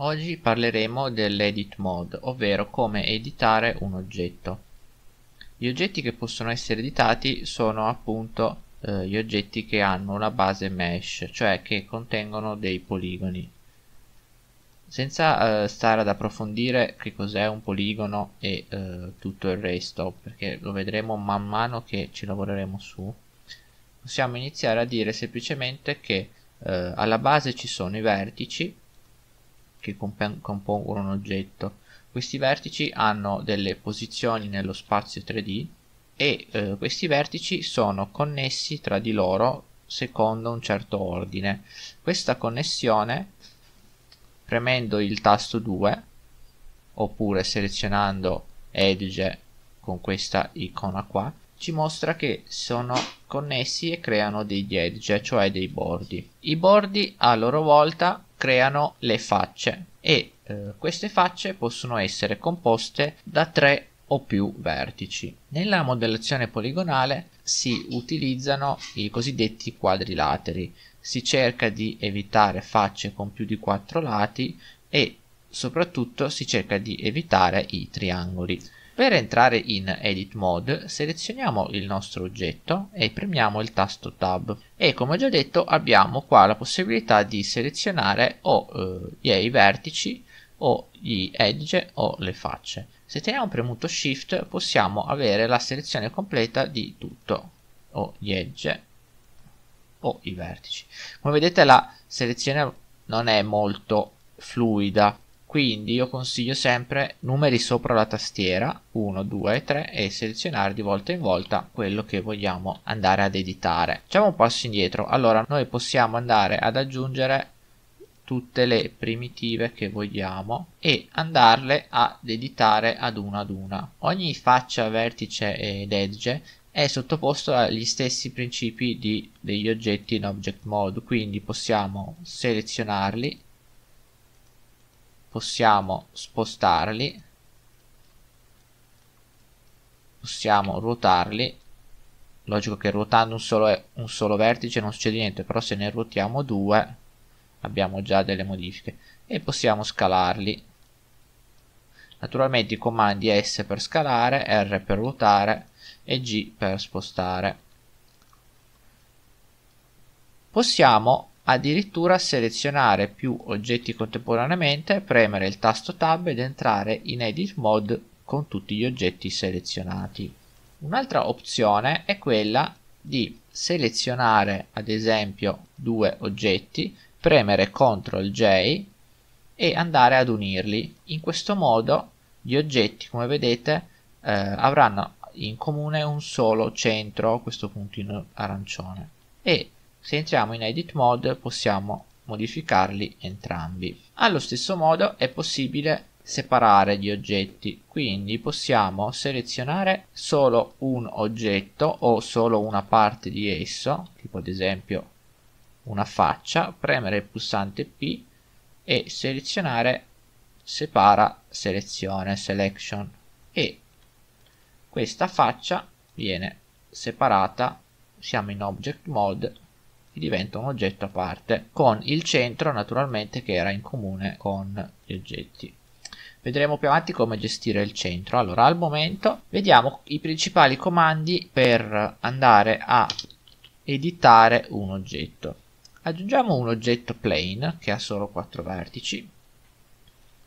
Oggi parleremo dell'edit mode, ovvero come editare un oggetto. Gli oggetti che possono essere editati sono appunto eh, gli oggetti che hanno una base mesh, cioè che contengono dei poligoni. Senza eh, stare ad approfondire che cos'è un poligono e eh, tutto il resto, perché lo vedremo man mano che ci lavoreremo su, possiamo iniziare a dire semplicemente che eh, alla base ci sono i vertici che compongono un oggetto. Questi vertici hanno delle posizioni nello spazio 3D e eh, questi vertici sono connessi tra di loro secondo un certo ordine. Questa connessione, premendo il tasto 2, oppure selezionando Edge con questa icona qua, ci mostra che sono connessi e creano degli edge, cioè dei bordi. I bordi a loro volta creano le facce e eh, queste facce possono essere composte da tre o più vertici. Nella modellazione poligonale si utilizzano i cosiddetti quadrilateri, si cerca di evitare facce con più di quattro lati e soprattutto si cerca di evitare i triangoli. Per entrare in Edit Mode selezioniamo il nostro oggetto e premiamo il tasto Tab e come già detto abbiamo qua la possibilità di selezionare o eh, i vertici o gli edge o le facce. Se teniamo premuto Shift possiamo avere la selezione completa di tutto o gli edge o i vertici. Come vedete la selezione non è molto fluida quindi io consiglio sempre numeri sopra la tastiera, 1, 2, 3 e selezionare di volta in volta quello che vogliamo andare ad editare. Facciamo un passo indietro, allora noi possiamo andare ad aggiungere tutte le primitive che vogliamo e andarle ad editare ad una ad una. Ogni faccia, vertice ed edge è sottoposto agli stessi principi di, degli oggetti in object mode, quindi possiamo selezionarli possiamo spostarli possiamo ruotarli logico che ruotando un solo, un solo vertice non succede niente però se ne ruotiamo due abbiamo già delle modifiche e possiamo scalarli naturalmente i comandi S per scalare R per ruotare e G per spostare possiamo addirittura selezionare più oggetti contemporaneamente, premere il tasto tab ed entrare in edit mode con tutti gli oggetti selezionati. Un'altra opzione è quella di selezionare ad esempio due oggetti, premere CTRL J e andare ad unirli. In questo modo gli oggetti come vedete eh, avranno in comune un solo centro, questo puntino arancione e se entriamo in edit mode possiamo modificarli entrambi. Allo stesso modo è possibile separare gli oggetti, quindi possiamo selezionare solo un oggetto o solo una parte di esso, tipo ad esempio una faccia, premere il pulsante P e selezionare separa selezione selection e questa faccia viene separata siamo in object mode diventa un oggetto a parte con il centro naturalmente che era in comune con gli oggetti vedremo più avanti come gestire il centro allora al momento vediamo i principali comandi per andare a editare un oggetto aggiungiamo un oggetto plane che ha solo quattro vertici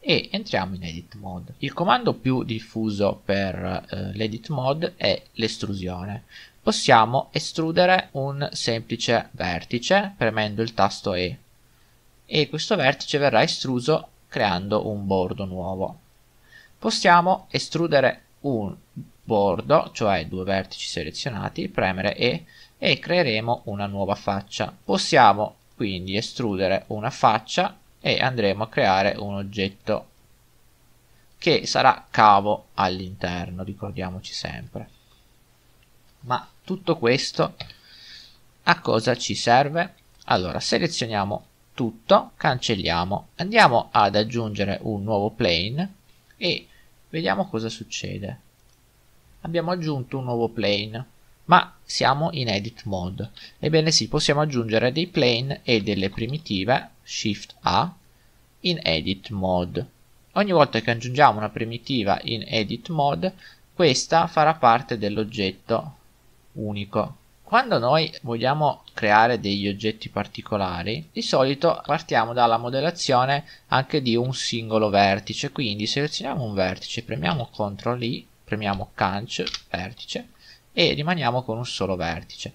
e entriamo in edit mode. Il comando più diffuso per eh, l'edit mode è l'estrusione. Possiamo estrudere un semplice vertice premendo il tasto E e questo vertice verrà estruso creando un bordo nuovo. Possiamo estrudere un bordo, cioè due vertici selezionati, premere E e creeremo una nuova faccia. Possiamo quindi estrudere una faccia e andremo a creare un oggetto che sarà cavo all'interno, ricordiamoci sempre. Ma tutto questo a cosa ci serve? Allora, selezioniamo tutto, cancelliamo, andiamo ad aggiungere un nuovo plane e vediamo cosa succede. Abbiamo aggiunto un nuovo plane, ma siamo in edit mode. Ebbene sì, possiamo aggiungere dei plane e delle primitive Shift A in Edit Mode. Ogni volta che aggiungiamo una primitiva in Edit Mode, questa farà parte dell'oggetto unico. Quando noi vogliamo creare degli oggetti particolari, di solito partiamo dalla modellazione anche di un singolo vertice, quindi selezioniamo un vertice, premiamo CTRL I, premiamo Canc, vertice, e rimaniamo con un solo vertice.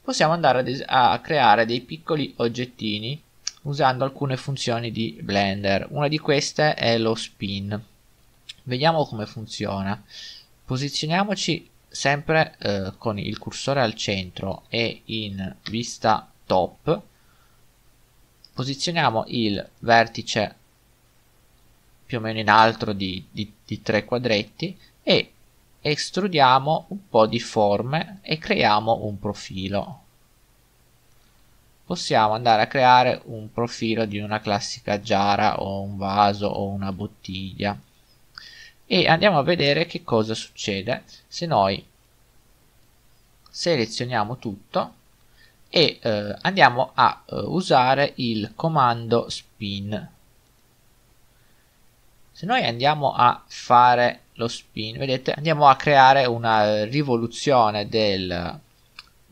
Possiamo andare a creare dei piccoli oggettini usando alcune funzioni di Blender. Una di queste è lo spin. Vediamo come funziona. Posizioniamoci sempre eh, con il cursore al centro e in vista top posizioniamo il vertice più o meno in alto di, di, di tre quadretti e estrudiamo un po' di forme e creiamo un profilo possiamo andare a creare un profilo di una classica giara o un vaso o una bottiglia e andiamo a vedere che cosa succede se noi selezioniamo tutto e eh, andiamo a eh, usare il comando spin se noi andiamo a fare lo spin vedete andiamo a creare una rivoluzione del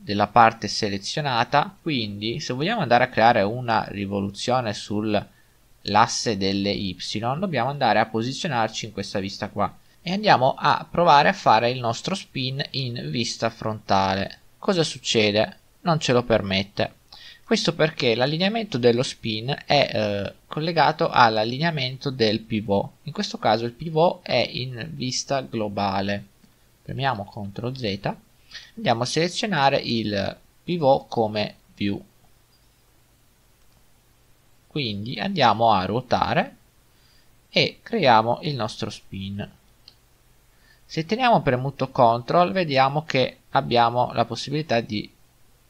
della parte selezionata quindi se vogliamo andare a creare una rivoluzione sull'asse delle y dobbiamo andare a posizionarci in questa vista qua e andiamo a provare a fare il nostro spin in vista frontale cosa succede? non ce lo permette questo perché l'allineamento dello spin è eh, collegato all'allineamento del pivot in questo caso il pivot è in vista globale premiamo CTRL Z andiamo a selezionare il pivot come view quindi andiamo a ruotare e creiamo il nostro spin se teniamo premuto CTRL vediamo che abbiamo la possibilità di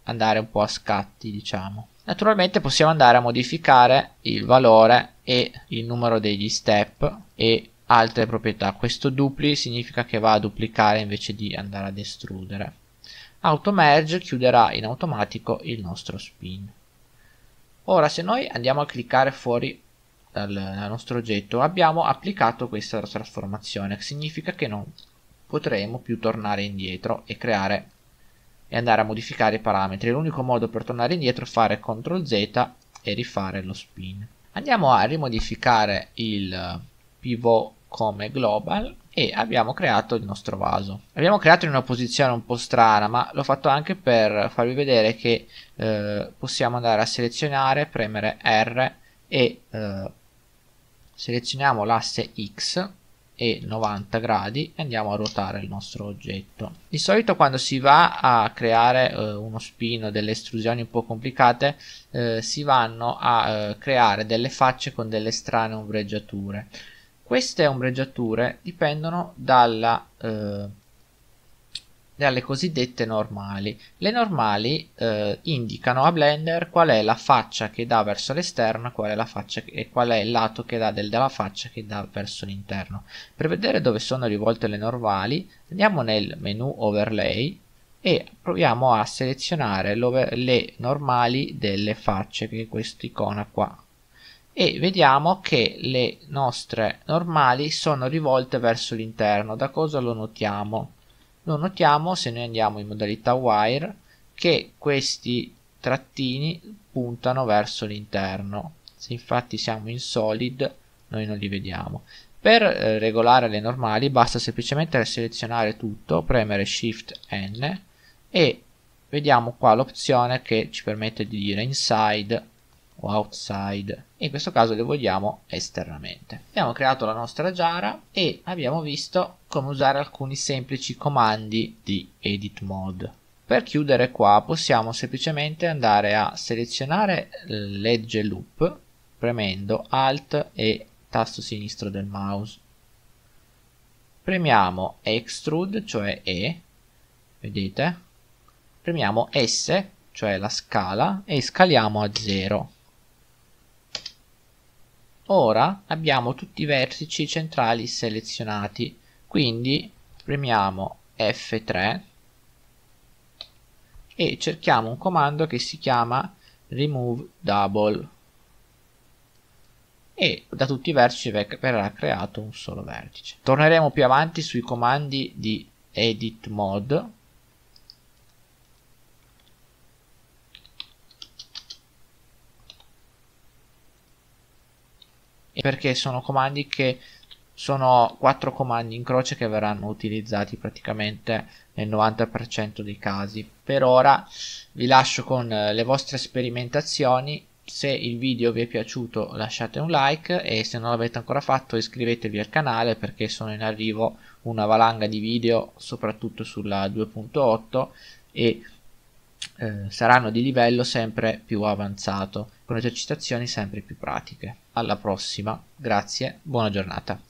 andare un po' a scatti diciamo naturalmente possiamo andare a modificare il valore e il numero degli step e altre proprietà. Questo dupli significa che va a duplicare invece di andare ad estrudere. AutoMerge chiuderà in automatico il nostro spin. Ora se noi andiamo a cliccare fuori dal, dal nostro oggetto abbiamo applicato questa trasformazione, che significa che non potremo più tornare indietro e creare e andare a modificare i parametri. L'unico modo per tornare indietro è fare CTRL Z e rifare lo spin. Andiamo a rimodificare il pivot come global e abbiamo creato il nostro vaso. L'abbiamo creato in una posizione un po' strana, ma l'ho fatto anche per farvi vedere che eh, possiamo andare a selezionare, premere R e eh, selezioniamo l'asse X e 90 gradi e andiamo a ruotare il nostro oggetto. Di solito quando si va a creare eh, uno spino, delle estrusioni un po' complicate, eh, si vanno a eh, creare delle facce con delle strane ombreggiature. Queste ombreggiature dipendono dalla, eh, dalle cosiddette normali. Le normali eh, indicano a Blender qual è la faccia che dà verso l'esterno e qual è il lato che dà del, della faccia che dà verso l'interno. Per vedere dove sono rivolte le normali andiamo nel menu Overlay e proviamo a selezionare le normali delle facce che è questa icona qua e vediamo che le nostre normali sono rivolte verso l'interno da cosa lo notiamo lo notiamo se noi andiamo in modalità wire che questi trattini puntano verso l'interno se infatti siamo in solid noi non li vediamo per eh, regolare le normali basta semplicemente selezionare tutto premere shift n e vediamo qua l'opzione che ci permette di dire inside o outside in questo caso le vogliamo esternamente abbiamo creato la nostra giara e abbiamo visto come usare alcuni semplici comandi di edit mode per chiudere qua possiamo semplicemente andare a selezionare legge loop premendo alt e tasto sinistro del mouse premiamo extrude cioè E vedete premiamo S cioè la scala e scaliamo a 0 Ora abbiamo tutti i vertici centrali selezionati, quindi premiamo F3 e cerchiamo un comando che si chiama remove double e da tutti i vertici verrà creato un solo vertice. Torneremo più avanti sui comandi di edit mode perché sono comandi che sono quattro comandi in croce che verranno utilizzati praticamente nel 90% dei casi. Per ora vi lascio con eh, le vostre sperimentazioni. Se il video vi è piaciuto lasciate un like e se non l'avete ancora fatto iscrivetevi al canale perché sono in arrivo una valanga di video soprattutto sulla 2.8 e eh, saranno di livello sempre più avanzato con esercitazioni sempre più pratiche. Alla prossima, grazie, buona giornata.